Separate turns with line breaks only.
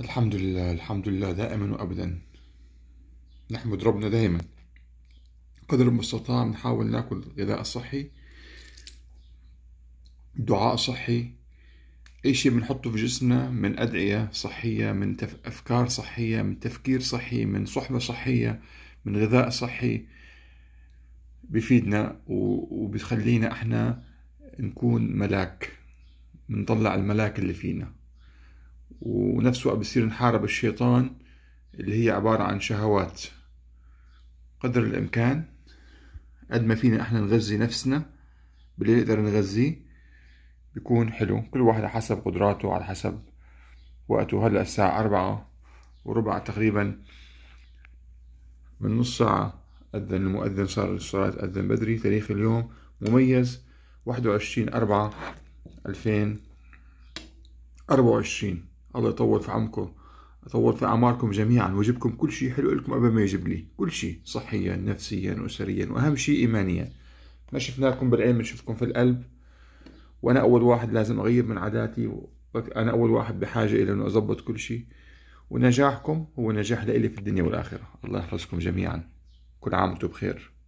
الحمد لله الحمد لله دائما وابدا نحمد ربنا دائما قدر المستطاع نحاول ناكل غذاء صحي دعاء صحي اي شيء بنحطه في جسمنا من ادعيه صحيه من تف... افكار صحيه من تفكير صحي من صحبه صحيه من غذاء صحي بفيدنا و... وبيخلينا احنا نكون ملاك بنطلع الملاك اللي فينا ونفس وقت بصير نحارب الشيطان اللي هي عبارة عن شهوات قدر الإمكان قد ما فينا احنا نغذي نفسنا باللي نقدر نغذيه بيكون حلو كل واحد على حسب قدراته على حسب وقته هلا الساعة أربعة وربع تقريبا من نص ساعة أذن المؤذن صار الصلاة أذن بدري تاريخ اليوم مميز واحد وعشرين أربعة ألفين أربعة وعشرين الله يطول في عمكم يطول في اعماركم جميعا ويجيبكم كل شيء حلو لكم قبل ما يجيب لي كل شيء صحيا نفسيا اسريا واهم شيء ايمانيا ما شفناكم بالعين بنشوفكم في القلب وانا اول واحد لازم اغير من عاداتي انا اول واحد بحاجه الى انه اضبط كل شيء ونجاحكم هو نجاح لإلي في الدنيا والاخره الله يحفظكم جميعا كل عام وانتم بخير